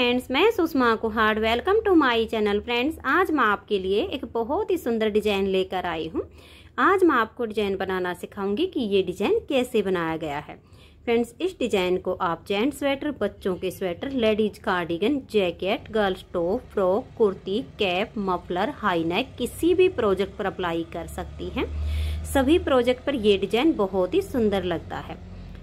friends मैं Sushma Kuhad welcome to my channel friends आज मैं आपके लिए एक बहुत ही सुंदर डिजाइन लेकर आई हूँ आज मैं आपको डिजाइन बनाना सिखाऊंगी कि ये डिजाइन कैसे बनाया गया है फ्रेंड्स इस डिजाइन को आप जेंट्स स्वेटर बच्चों के sweater ladies cardigan jacket girls top frock kurti cap muffler high neck किसी भी प्रोजेक्ट पर अप्लाई कर सकती हैं सभी प्रोजेक्ट पर यह डिजाइन बहुत ही सुंदर लगता है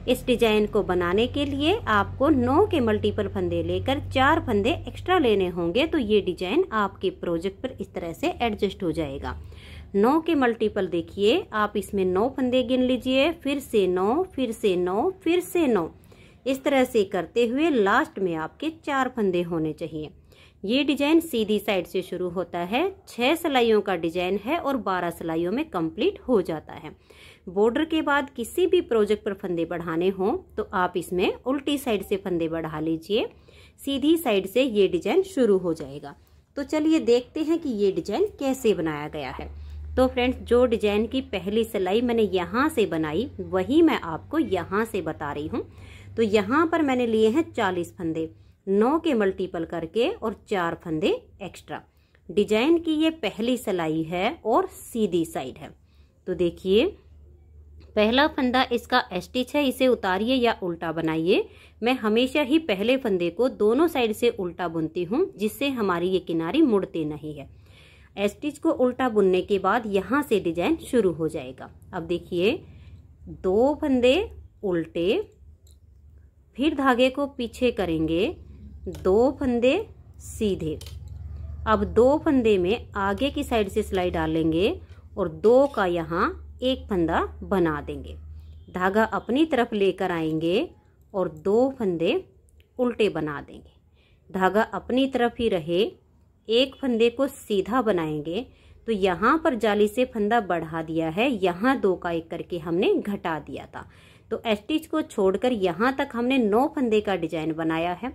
इस डिजाइन को बनाने के लिए आपको नौ के मल्टीपल फंदे लेकर चार फंदे एक्स्ट्रा लेने होंगे तो ये डिजाइन आपके प्रोजेक्ट पर इस तरह से एडजस्ट हो जाएगा नौ के मल्टीपल देखिए आप इसमें नौ फंदे गिन लीजिए फिर से नौ फिर से नौ फिर से नौ इस तरह से करते हुए लास्ट में आपके चार फंदे होने चाहिए ये डिजाइन सीधी साइड से शुरू होता है छह सिलाइयों का डिजाइन है और बारह सिलाइयों में कंप्लीट हो जाता है बॉर्डर के बाद किसी भी प्रोजेक्ट पर फंदे बढ़ाने हों तो आप इसमें उल्टी साइड से फंदे बढ़ा लीजिए सीधी साइड से ये डिजाइन शुरू हो जाएगा तो चलिए देखते हैं कि ये डिजाइन कैसे बनाया गया है तो फ्रेंड्स जो डिजाइन की पहली सिलाई मैंने यहाँ से बनाई वही मैं आपको यहाँ से बता रही हूँ तो यहाँ पर मैंने लिए हैं चालीस फंदे नौ के मल्टीपल करके और चार फंदे एक्स्ट्रा डिजाइन की ये पहली सिलाई है और सीधी साइड है तो देखिए पहला फंदा इसका एस्टिच है इसे उतारिए या उल्टा बनाइए मैं हमेशा ही पहले फंदे को दोनों साइड से उल्टा बुनती हूँ जिससे हमारी ये किनारी मुड़ती नहीं है एस्टिच को उल्टा बुनने के बाद यहाँ से डिजाइन शुरू हो जाएगा अब देखिए दो फंदे उल्टे फिर धागे को पीछे करेंगे दो फंदे सीधे अब दो फंदे में आगे की साइड से सिलाई डालेंगे और दो का यहाँ एक फंदा बना देंगे धागा अपनी तरफ लेकर आएंगे और दो फंदे उल्टे बना देंगे धागा अपनी तरफ ही रहे एक फंदे को सीधा बनाएंगे तो यहाँ पर जाली से फंदा बढ़ा दिया है यहाँ दो का एक करके हमने घटा दिया था तो एस्टिच को छोड़कर यहाँ तक हमने नौ फंदे का डिजाइन बनाया है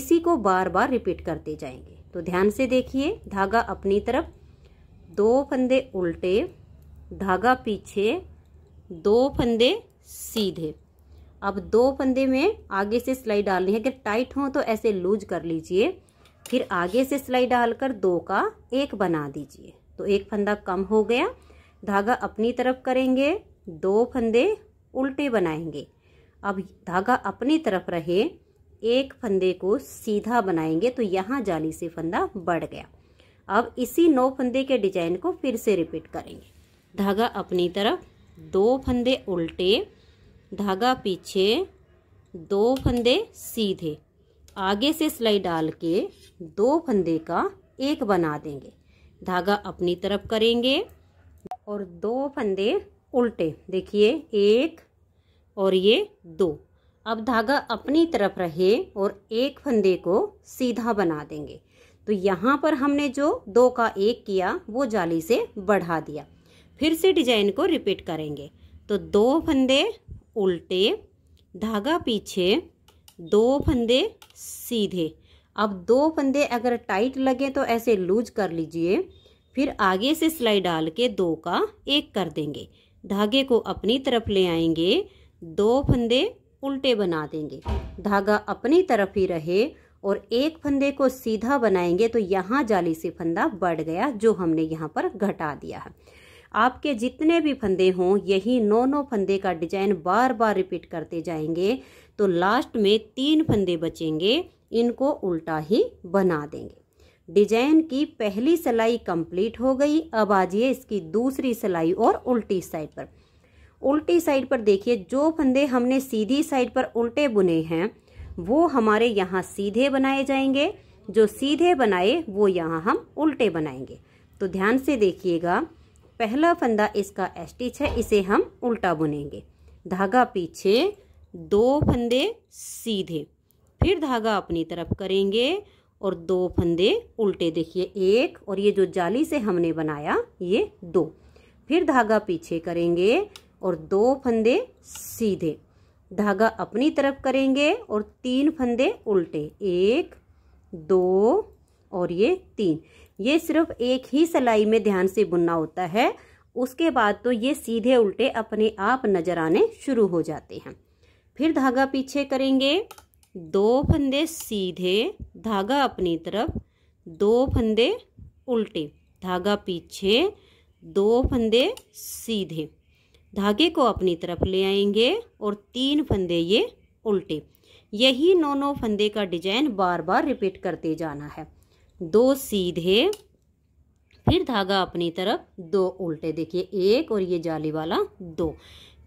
इसी को बार बार रिपीट करते जाएंगे तो ध्यान से देखिए धागा अपनी तरफ दो फंदे उल्टे धागा पीछे दो फंदे सीधे अब दो फंदे में आगे से सिलाई डालनी है अगर टाइट हो तो ऐसे लूज कर लीजिए फिर आगे से सिलाई डालकर दो का एक बना दीजिए तो एक फंदा कम हो गया धागा अपनी तरफ करेंगे दो फंदे उल्टे बनाएंगे अब धागा अपनी तरफ रहे एक फंदे को सीधा बनाएंगे तो यहाँ जाली से फंदा बढ़ गया अब इसी नौ फंदे के डिजाइन को फिर से रिपीट करेंगे धागा अपनी तरफ दो फंदे उल्टे धागा पीछे दो फंदे सीधे आगे से सिलाई डाल के दो फंदे का एक बना देंगे धागा अपनी तरफ करेंगे और दो फंदे उल्टे देखिए एक और ये दो अब धागा अपनी तरफ रहे और एक फंदे को सीधा बना देंगे तो यहाँ पर हमने जो दो का एक किया वो जाली से बढ़ा दिया फिर से डिजाइन को रिपीट करेंगे तो दो फंदे उल्टे धागा पीछे दो फंदे सीधे अब दो फंदे अगर टाइट लगे तो ऐसे लूज कर लीजिए फिर आगे से सिलाई डाल के दो का एक कर देंगे धागे को अपनी तरफ ले आएंगे दो फंदे उल्टे बना देंगे धागा अपनी तरफ ही रहे और एक फंदे को सीधा बनाएंगे तो यहाँ जाली से फंदा बढ़ गया जो हमने यहाँ पर घटा दिया है आपके जितने भी फंदे हों यही नौ नौ फंदे का डिजाइन बार बार रिपीट करते जाएंगे तो लास्ट में तीन फंदे बचेंगे इनको उल्टा ही बना देंगे डिजाइन की पहली सिलाई कंप्लीट हो गई अब आ जाइए इसकी दूसरी सिलाई और उल्टी साइड पर उल्टी साइड पर देखिए जो फंदे हमने सीधी साइड पर उल्टे बुने हैं वो हमारे यहाँ सीधे बनाए जाएंगे जो सीधे बनाए वो यहाँ हम उल्टे बनाएंगे तो ध्यान से देखिएगा पहला फंदा इसका एस्टिच है इसे हम उल्टा बुनेंगे धागा पीछे दो फंदे सीधे फिर धागा अपनी तरफ करेंगे और दो फंदे उल्टे देखिए एक और ये जो जाली से हमने बनाया ये दो फिर धागा पीछे करेंगे और दो फंदे सीधे धागा अपनी तरफ करेंगे और तीन फंदे उल्टे एक दो और ये तीन ये सिर्फ एक ही सिलाई में ध्यान से बुनना होता है उसके बाद तो ये सीधे उल्टे अपने आप नज़र आने शुरू हो जाते हैं फिर धागा पीछे करेंगे दो फंदे सीधे धागा अपनी तरफ दो फंदे उल्टे धागा पीछे दो फंदे सीधे धागे को अपनी तरफ ले आएंगे और तीन फंदे ये उल्टे यही नौ नौ फंदे का डिजाइन बार बार रिपीट करते जाना है दो सीधे फिर धागा अपनी तरफ दो उल्टे देखिए एक और ये जाली वाला दो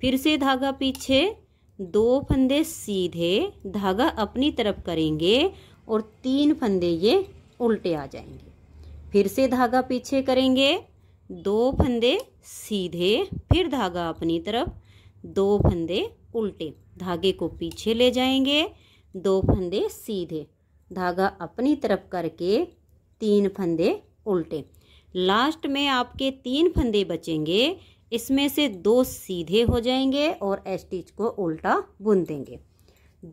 फिर से धागा पीछे दो फंदे सीधे धागा अपनी तरफ करेंगे और तीन फंदे ये उल्टे आ जाएंगे फिर से धागा पीछे करेंगे दो फंदे सीधे फिर धागा अपनी तरफ दो फंदे उल्टे धागे को पीछे ले जाएंगे दो फंदे सीधे धागा अपनी तरफ करके तीन फंदे उल्टे लास्ट में आपके तीन फंदे बचेंगे इसमें से दो सीधे हो जाएंगे और एस्टिच को उल्टा बुन देंगे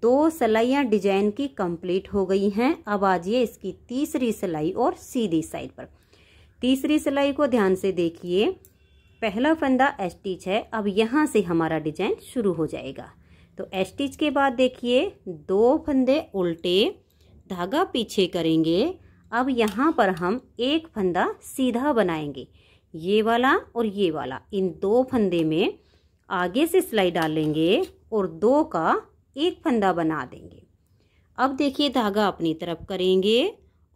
दो सिलाइयाँ डिजाइन की कंप्लीट हो गई हैं अब आ जाइए इसकी तीसरी सिलाई और सीधी साइड पर तीसरी सिलाई को ध्यान से देखिए पहला फंदा एस्टिच है अब यहाँ से हमारा डिजाइन शुरू हो जाएगा तो एस्टिच के बाद देखिए दो फंदे उल्टे धागा पीछे करेंगे अब यहाँ पर हम एक फंदा सीधा बनाएंगे ये वाला और ये वाला इन दो फंदे में आगे से सिलाई डालेंगे और दो का एक फंदा बना देंगे अब देखिए धागा अपनी तरफ करेंगे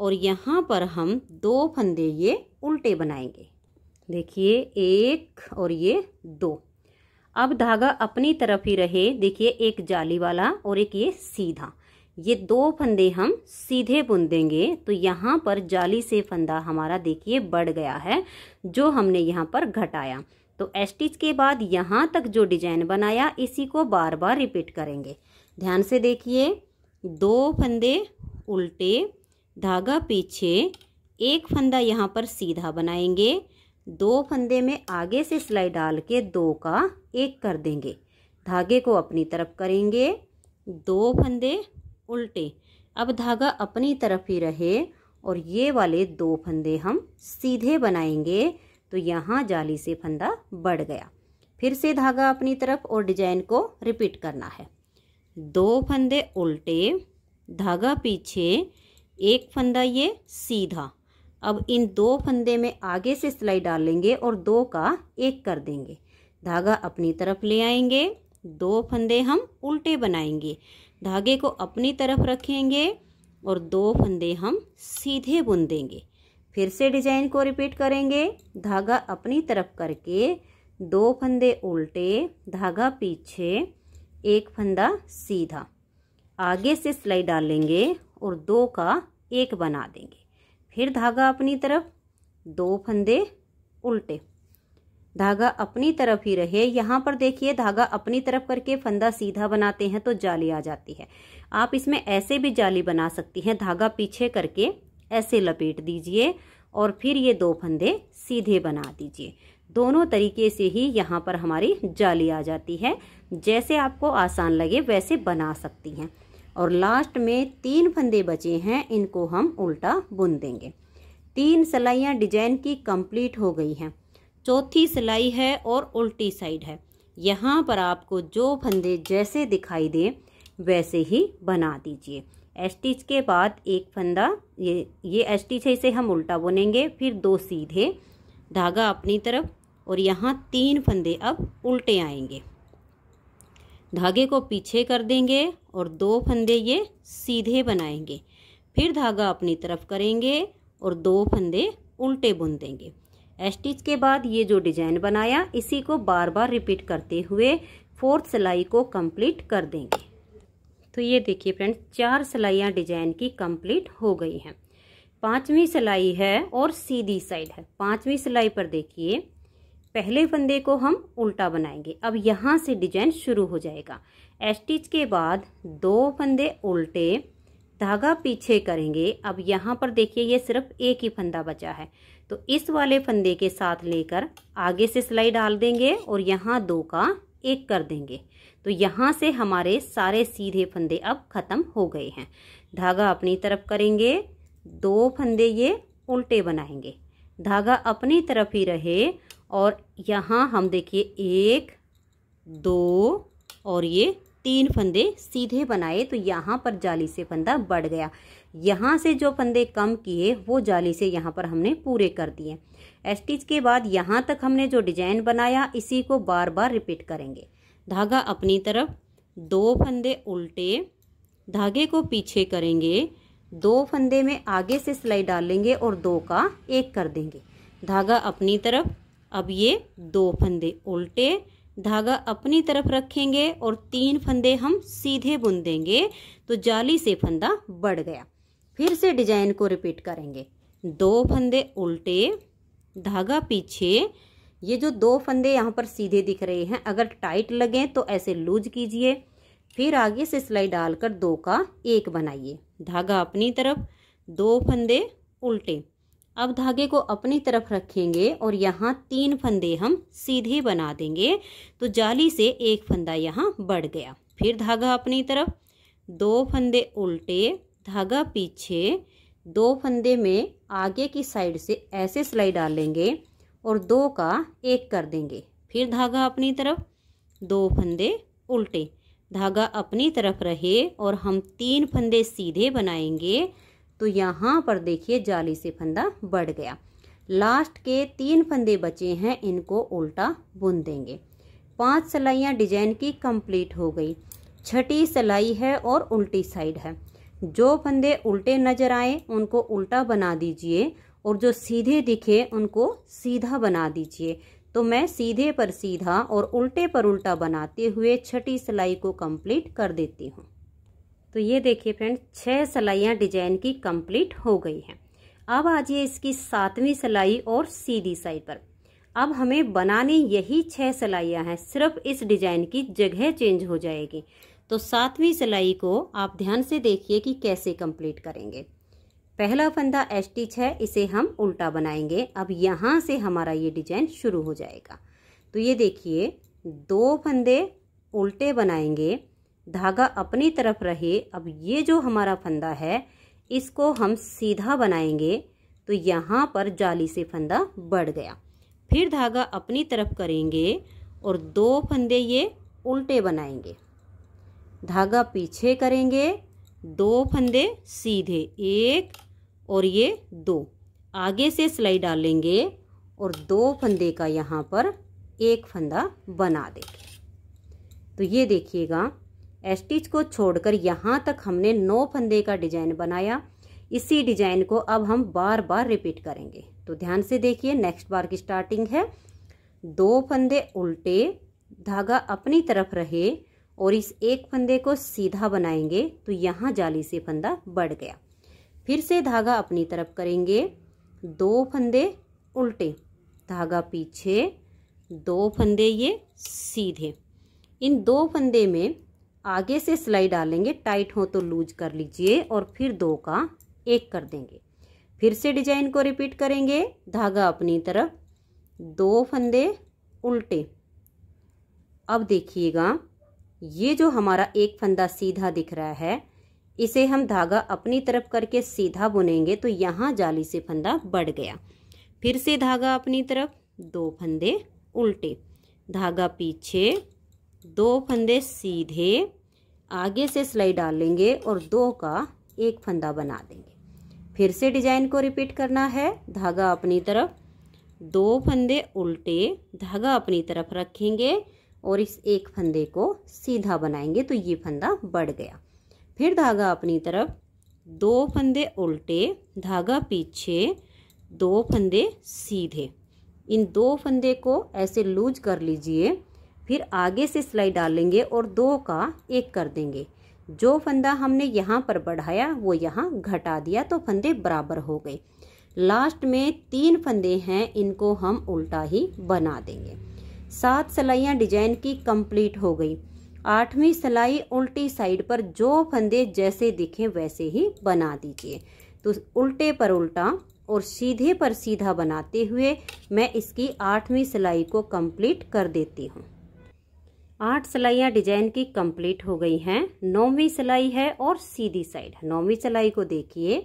और यहाँ पर हम दो फंदे ये उल्टे बनाएंगे देखिए एक और ये दो अब धागा अपनी तरफ ही रहे देखिए एक जाली वाला और एक ये सीधा ये दो फंदे हम सीधे बुन देंगे तो यहाँ पर जाली से फंदा हमारा देखिए बढ़ गया है जो हमने यहाँ पर घटाया तो एस्टिच के बाद यहाँ तक जो डिजाइन बनाया इसी को बार बार रिपीट करेंगे ध्यान से देखिए दो फंदे उल्टे धागा पीछे एक फंदा यहाँ पर सीधा बनाएंगे दो फंदे में आगे से सिलाई डाल के दो का एक कर देंगे धागे को अपनी तरफ करेंगे दो फंदे उल्टे अब धागा अपनी तरफ ही रहे और ये वाले दो फंदे हम सीधे बनाएंगे तो यहाँ जाली से फंदा बढ़ गया फिर से धागा अपनी तरफ और डिजाइन को रिपीट करना है दो फंदे उल्टे धागा पीछे एक फंदा ये सीधा अब इन दो फंदे में आगे से सिलाई डालेंगे और दो का एक कर देंगे धागा अपनी तरफ ले आएंगे दो फंदे हम उल्टे बनाएंगे धागे को अपनी तरफ रखेंगे और दो फंदे हम सीधे बुन देंगे फिर से डिजाइन को रिपीट करेंगे धागा अपनी तरफ करके दो फंदे उल्टे धागा पीछे एक फंदा सीधा आगे से सिलाई डालेंगे और दो का एक बना देंगे फिर धागा अपनी तरफ दो फंदे उल्टे धागा अपनी तरफ ही रहे यहाँ पर देखिए धागा अपनी तरफ करके फंदा सीधा बनाते हैं तो जाली आ जाती है आप इसमें ऐसे भी जाली बना सकती हैं धागा पीछे करके ऐसे लपेट दीजिए और फिर ये दो फंदे सीधे बना दीजिए दोनों तरीके से ही यहाँ पर हमारी जाली आ जाती है जैसे आपको आसान लगे वैसे बना सकती हैं और लास्ट में तीन फंदे बचे हैं इनको हम उल्टा बुन देंगे तीन सलाइयाँ डिजाइन की कंप्लीट हो गई हैं चौथी सिलाई है और उल्टी साइड है यहाँ पर आपको जो फंदे जैसे दिखाई दें वैसे ही बना दीजिए एस्टिच के बाद एक फंदा ये ये एस्टिच है इसे हम उल्टा बुनेंगे फिर दो सीधे धागा अपनी तरफ और यहाँ तीन फंदे अब उल्टे आएंगे धागे को पीछे कर देंगे और दो फंदे ये सीधे बनाएंगे फिर धागा अपनी तरफ करेंगे और दो फंदे उल्टे बुन देंगे स्टिच के बाद ये जो डिजाइन बनाया इसी को बार बार रिपीट करते हुए फोर्थ सिलाई को कंप्लीट कर देंगे तो ये देखिए फ्रेंड्स चार सिलाइयाँ डिजाइन की कंप्लीट हो गई हैं पांचवी सिलाई है और सीधी साइड है पांचवी सिलाई पर देखिए पहले फंदे को हम उल्टा बनाएंगे अब यहाँ से डिजाइन शुरू हो जाएगा स्टिच के बाद दो फंदे उल्टे धागा पीछे करेंगे अब यहाँ पर देखिए ये सिर्फ एक ही फंदा बचा है तो इस वाले फंदे के साथ लेकर आगे से सिलाई डाल देंगे और यहाँ दो का एक कर देंगे तो यहाँ से हमारे सारे सीधे फंदे अब ख़त्म हो गए हैं धागा अपनी तरफ करेंगे दो फंदे ये उल्टे बनाएंगे धागा अपनी तरफ ही रहे और यहाँ हम देखिए एक दो और ये तीन फंदे सीधे बनाए तो यहाँ पर जाली से फंदा बढ़ गया यहाँ से जो फंदे कम किए वो जाली से यहाँ पर हमने पूरे कर दिए एस्टिच के बाद यहाँ तक हमने जो डिजाइन बनाया इसी को बार बार रिपीट करेंगे धागा अपनी तरफ दो फंदे उल्टे धागे को पीछे करेंगे दो फंदे में आगे से सिलाई डालेंगे और दो का एक कर देंगे धागा अपनी तरफ अब ये दो फंदे उल्टे धागा अपनी तरफ रखेंगे और तीन फंदे हम सीधे बुन देंगे तो जाली से फंदा बढ़ गया फिर से डिजाइन को रिपीट करेंगे दो फंदे उल्टे धागा पीछे ये जो दो फंदे यहाँ पर सीधे दिख रहे हैं अगर टाइट लगे तो ऐसे लूज कीजिए फिर आगे से सिलाई डालकर दो का एक बनाइए धागा अपनी तरफ दो फंदे उल्टे अब धागे को अपनी तरफ रखेंगे और यहाँ तीन फंदे हम सीधे बना देंगे तो जाली से एक फंदा यहाँ बढ़ गया फिर धागा अपनी तरफ दो फंदे उल्टे धागा पीछे दो फंदे में आगे की साइड से ऐसे सिलाई डालेंगे और दो का एक कर देंगे फिर धागा अपनी तरफ दो फंदे उल्टे धागा अपनी तरफ रहे और हम तीन फंदे सीधे बनाएंगे तो यहाँ पर देखिए जाली से फंदा बढ़ गया लास्ट के तीन फंदे बचे हैं इनको उल्टा बुन देंगे पांच सिलाइयाँ डिजाइन की कंप्लीट हो गई छठी सिलाई है और उल्टी साइड है जो फंदे उल्टे नजर आए उनको उल्टा बना दीजिए और जो सीधे दिखे उनको सीधा बना दीजिए तो मैं सीधे पर सीधा और उल्टे पर उल्टा बनाते हुए छठी सिलाई को कंप्लीट कर देती हूँ तो ये देखिए फ्रेंड्स छः सलाइयाँ डिजाइन की कंप्लीट हो गई हैं अब आ जाइए इसकी सातवीं सिलाई और सीधी साइड पर अब हमें बनाने यही छः सलाइयाँ हैं सिर्फ इस डिजाइन की जगह चेंज हो जाएगी तो सातवीं सिलाई को आप ध्यान से देखिए कि कैसे कंप्लीट करेंगे पहला फंदा एस्टिच है इसे हम उल्टा बनाएंगे अब यहाँ से हमारा ये डिजाइन शुरू हो जाएगा तो ये देखिए दो फंदे उल्टे बनाएंगे धागा अपनी तरफ रहे अब ये जो हमारा फंदा है इसको हम सीधा बनाएंगे तो यहाँ पर जाली से फंदा बढ़ गया फिर धागा अपनी तरफ करेंगे और दो फंदे ये उल्टे बनाएंगे धागा पीछे करेंगे दो फंदे सीधे एक और ये दो आगे से सिलाई डालेंगे और दो फंदे का यहाँ पर एक फंदा बना देंगे तो ये देखिएगा एस्टिच को छोड़कर यहाँ तक हमने नौ फंदे का डिजाइन बनाया इसी डिजाइन को अब हम बार बार रिपीट करेंगे तो ध्यान से देखिए नेक्स्ट बार की स्टार्टिंग है दो फंदे उल्टे धागा अपनी तरफ रहे और इस एक फंदे को सीधा बनाएंगे तो यहाँ जाली से फंदा बढ़ गया फिर से धागा अपनी तरफ करेंगे दो फंदे उल्टे धागा पीछे दो फंदे ये सीधे इन दो फंदे में आगे से सिलाई डालेंगे टाइट हो तो लूज कर लीजिए और फिर दो का एक कर देंगे फिर से डिजाइन को रिपीट करेंगे धागा अपनी तरफ दो फंदे उल्टे अब देखिएगा ये जो हमारा एक फंदा सीधा दिख रहा है इसे हम धागा अपनी तरफ करके सीधा बुनेंगे तो यहाँ जाली से फंदा बढ़ गया फिर से धागा अपनी तरफ दो फंदे उल्टे धागा पीछे दो फंदे सीधे आगे से सिलाई डाल लेंगे और दो का एक फंदा बना देंगे फिर से डिजाइन को रिपीट करना है धागा अपनी तरफ दो फंदे उल्टे धागा अपनी तरफ रखेंगे और इस एक फंदे को सीधा बनाएंगे तो ये फंदा बढ़ गया फिर धागा अपनी तरफ दो फंदे उल्टे धागा पीछे दो फंदे सीधे इन दो फंदे को ऐसे लूज कर लीजिए फिर आगे से सिलाई डालेंगे और दो का एक कर देंगे जो फंदा हमने यहाँ पर बढ़ाया वो यहाँ घटा दिया तो फंदे बराबर हो गए लास्ट में तीन फंदे हैं इनको हम उल्टा ही बना देंगे सात सिलाइयाँ डिजाइन की कंप्लीट हो गई आठवीं सिलाई उल्टी साइड पर जो फंदे जैसे दिखें वैसे ही बना दीजिए तो उल्टे पर उल्टा और सीधे पर सीधा बनाते हुए मैं इसकी आठवीं सिलाई को कंप्लीट कर देती हूँ आठ सिलाइयाँ डिजाइन की कंप्लीट हो गई हैं नौवीं सिलाई है और सीधी साइड है नौवीं सिलाई को देखिए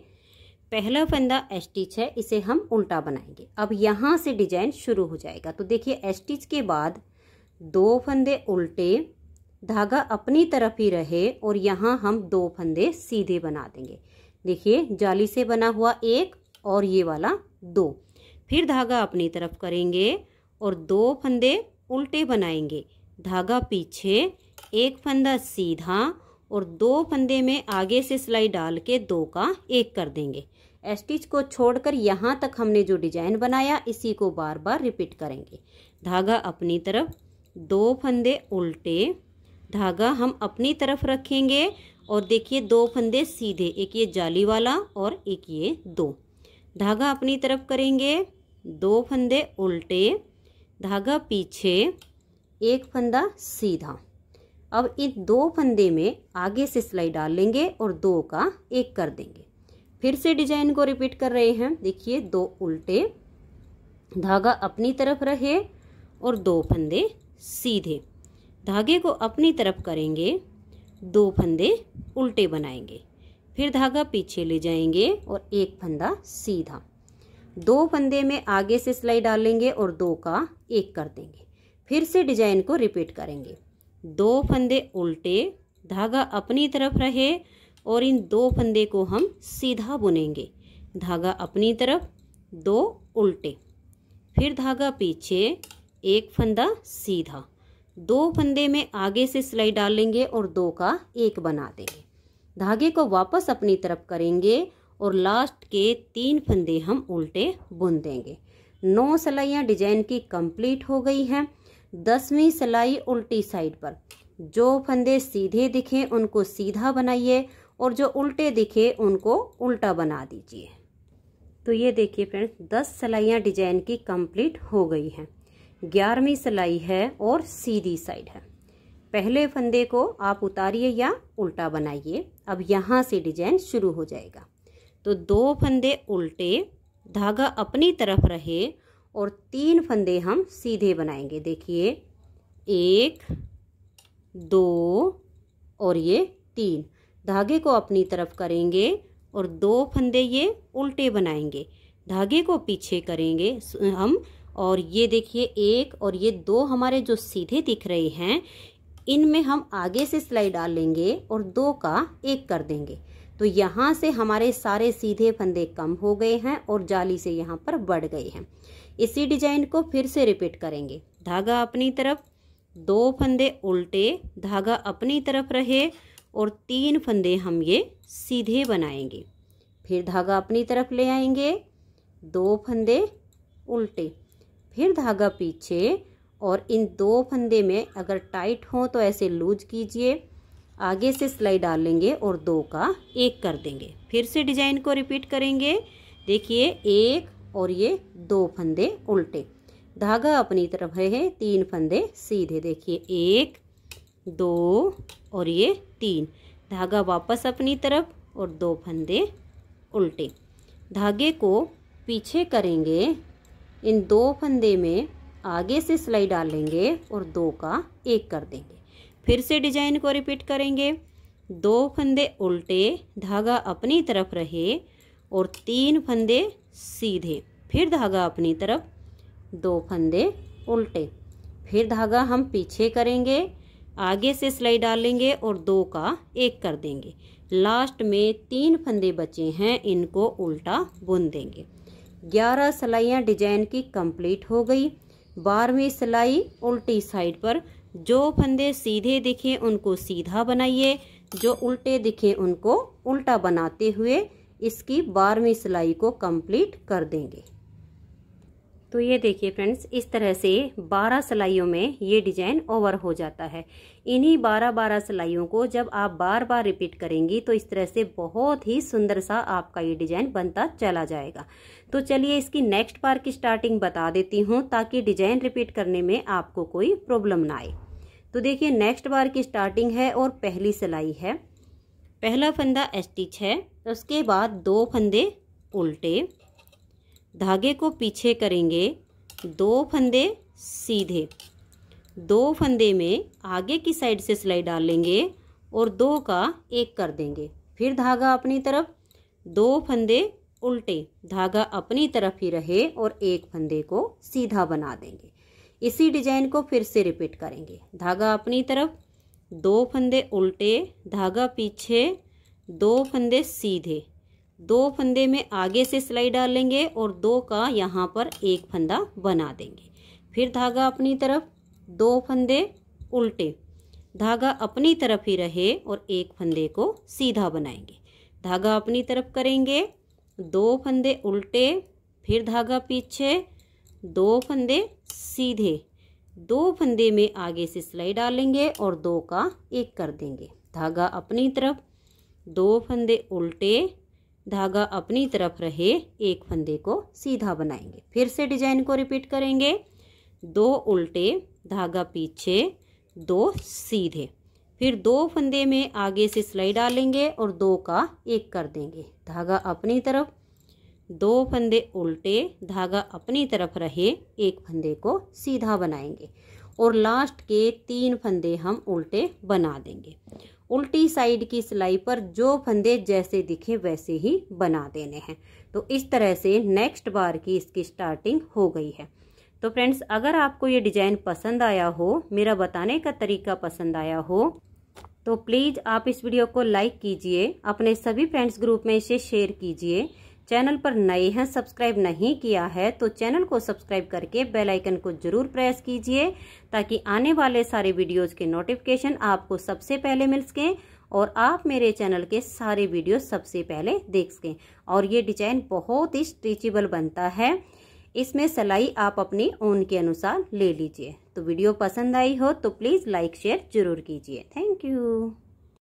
पहला फंदा एस्टिच है इसे हम उल्टा बनाएंगे अब यहाँ से डिजाइन शुरू हो जाएगा तो देखिए एस्टिच के बाद दो फंदे उल्टे धागा अपनी तरफ ही रहे और यहाँ हम दो फंदे सीधे बना देंगे देखिए जाली से बना हुआ एक और ये वाला दो फिर धागा अपनी तरफ करेंगे और दो फंदे उल्टे बनाएंगे धागा पीछे एक फंदा सीधा और दो फंदे में आगे से सिलाई डाल के दो का एक कर देंगे स्टिच को छोड़कर यहाँ तक हमने जो डिजाइन बनाया इसी को बार बार रिपीट करेंगे धागा अपनी तरफ दो फंदे उल्टे धागा हम अपनी तरफ रखेंगे और देखिए दो फंदे सीधे एक ये जाली वाला और एक ये दो धागा अपनी तरफ करेंगे दो फंदे उल्टे धागा पीछे एक फंदा सीधा अब इन दो फंदे में आगे से सिलाई डाल लेंगे और दो का एक कर देंगे फिर से डिजाइन को रिपीट कर रहे हैं देखिए दो उल्टे धागा अपनी तरफ रहे और दो फंदे सीधे धागे को अपनी तरफ करेंगे दो फंदे उल्टे बनाएंगे फिर धागा पीछे ले जाएंगे और एक फंदा सीधा दो फंदे में आगे से सिलाई डालेंगे और दो का एक कर देंगे फिर से डिजाइन को रिपीट करेंगे दो फंदे उल्टे धागा अपनी तरफ रहे और इन दो फंदे को हम सीधा बुनेंगे धागा अपनी तरफ दो उल्टे फिर धागा पीछे एक फंदा सीधा दो फंदे में आगे से सिलाई डालेंगे और दो का एक बना देंगे धागे को वापस अपनी तरफ करेंगे और लास्ट के तीन फंदे हम उल्टे बुन देंगे नौ सिलाइयाँ डिजाइन की कंप्लीट हो गई हैं दसवीं सिलाई उल्टी साइड पर जो फंदे सीधे दिखें उनको सीधा बनाइए और जो उल्टे दिखे उनको उल्टा बना दीजिए तो ये देखिए फ्रेंड्स दस सिलाइयाँ डिजाइन की कंप्लीट हो गई हैं ग्यारहवीं सिलाई है और सीधी साइड है पहले फंदे को आप उतारिए या उल्टा बनाइए अब यहाँ से डिजाइन शुरू हो जाएगा तो दो फंदे उल्टे धागा अपनी तरफ रहे और तीन फंदे हम सीधे बनाएंगे देखिए एक दो और ये तीन धागे को अपनी तरफ करेंगे और दो फंदे ये उल्टे बनाएंगे धागे को पीछे करेंगे हम और ये देखिए एक और ये दो हमारे जो सीधे दिख रहे हैं इनमें हम आगे से सिलाई डाल लेंगे और दो का एक कर देंगे तो यहाँ से हमारे सारे सीधे फंदे कम हो गए हैं और जाली से यहाँ पर बढ़ गए हैं इसी डिजाइन को फिर से रिपीट करेंगे धागा अपनी तरफ दो फंदे उल्टे धागा अपनी तरफ रहे और तीन फंदे हम ये सीधे बनाएंगे फिर धागा अपनी तरफ ले आएंगे दो फंदे उल्टे फिर धागा पीछे और इन दो फंदे में अगर टाइट हो तो ऐसे लूज कीजिए आगे से सिलाई डालेंगे और दो का एक कर देंगे फिर से डिजाइन को रिपीट करेंगे देखिए एक और ये दो फंदे उल्टे धागा अपनी तरफ है तीन फंदे सीधे देखिए एक दो और ये तीन धागा वापस अपनी तरफ और दो फंदे उल्टे धागे को पीछे करेंगे इन दो फंदे में आगे से सिलाई डालेंगे और दो का एक कर देंगे फिर से डिजाइन को रिपीट करेंगे दो फंदे उल्टे धागा अपनी तरफ रहे और तीन फंदे सीधे फिर धागा अपनी तरफ दो फंदे उल्टे फिर धागा हम पीछे करेंगे आगे से सिलाई डालेंगे और दो का एक कर देंगे लास्ट में तीन फंदे बचे हैं इनको उल्टा बुन देंगे ग्यारह सिलाइयाँ डिजाइन की कंप्लीट हो गई बारहवीं सिलाई उल्टी साइड पर जो फंदे सीधे दिखें उनको सीधा बनाइए जो उल्टे दिखें उनको उल्टा बनाते हुए इसकी बारहवीं सिलाई को कंप्लीट कर देंगे तो ये देखिए फ्रेंड्स इस तरह से 12 सिलाइयों में ये डिजाइन ओवर हो जाता है इन्हीं 12-12 सिलाइयों को जब आप बार बार रिपीट करेंगी तो इस तरह से बहुत ही सुंदर सा आपका ये डिजाइन बनता चला जाएगा तो चलिए इसकी नेक्स्ट बार की स्टार्टिंग बता देती हूँ ताकि डिजाइन रिपीट करने में आपको कोई प्रॉब्लम ना आए तो देखिए नेक्स्ट बार की स्टार्टिंग है और पहली सिलाई है पहला फंदा स्टिच है तो उसके बाद दो फंदे उल्टे धागे को पीछे करेंगे दो फंदे सीधे दो फंदे में आगे की साइड से सिलाई डाल लेंगे और दो का एक कर देंगे फिर धागा अपनी तरफ दो फंदे उल्टे धागा अपनी तरफ ही रहे और एक फंदे को सीधा बना देंगे इसी डिजाइन को फिर से रिपीट करेंगे धागा अपनी तरफ दो फंदे उल्टे धागा पीछे दो फंदे सीधे दो फंदे में आगे से सिलाई डाल लेंगे और दो का यहाँ पर एक फंदा बना देंगे फिर धागा अपनी तरफ दो फंदे उल्टे धागा अपनी तरफ ही रहे और एक फंदे को सीधा बनाएंगे धागा अपनी तरफ करेंगे दो फंदे उल्टे फिर धागा पीछे दो फंदे सीधे दो फंदे में आगे से सिलाई डालेंगे और दो का एक कर देंगे धागा अपनी तरफ दो फंदे उल्टे धागा अपनी तरफ रहे एक फंदे को सीधा बनाएंगे फिर से डिजाइन को रिपीट करेंगे दो उल्टे धागा पीछे दो सीधे फिर दो फंदे में आगे से सिलाई डालेंगे और दो का एक कर देंगे धागा अपनी तरफ दो फंदे उल्टे धागा अपनी तरफ रहे एक फंदे को सीधा बनाएंगे और लास्ट के तीन फंदे हम उल्टे बना देंगे उल्टी साइड की सिलाई पर जो फंदे जैसे दिखे वैसे ही बना देने हैं तो इस तरह से नेक्स्ट बार की इसकी स्टार्टिंग हो गई है तो फ्रेंड्स अगर आपको ये डिज़ाइन पसंद आया हो मेरा बताने का तरीका पसंद आया हो तो प्लीज़ आप इस वीडियो को लाइक कीजिए अपने सभी फ्रेंड्स ग्रुप में इसे शेयर कीजिए चैनल पर नए हैं सब्सक्राइब नहीं किया है तो चैनल को सब्सक्राइब करके बेल आइकन को जरूर प्रेस कीजिए ताकि आने वाले सारे वीडियोस के नोटिफिकेशन आपको सबसे पहले मिल सकें और आप मेरे चैनल के सारे वीडियो सबसे पहले देख सकें और ये डिजाइन बहुत ही स्ट्रेचेबल बनता है इसमें सिलाई आप अपनी ऊन के अनुसार ले लीजिए तो वीडियो पसंद आई हो तो प्लीज़ लाइक शेयर जरूर कीजिए थैंक यू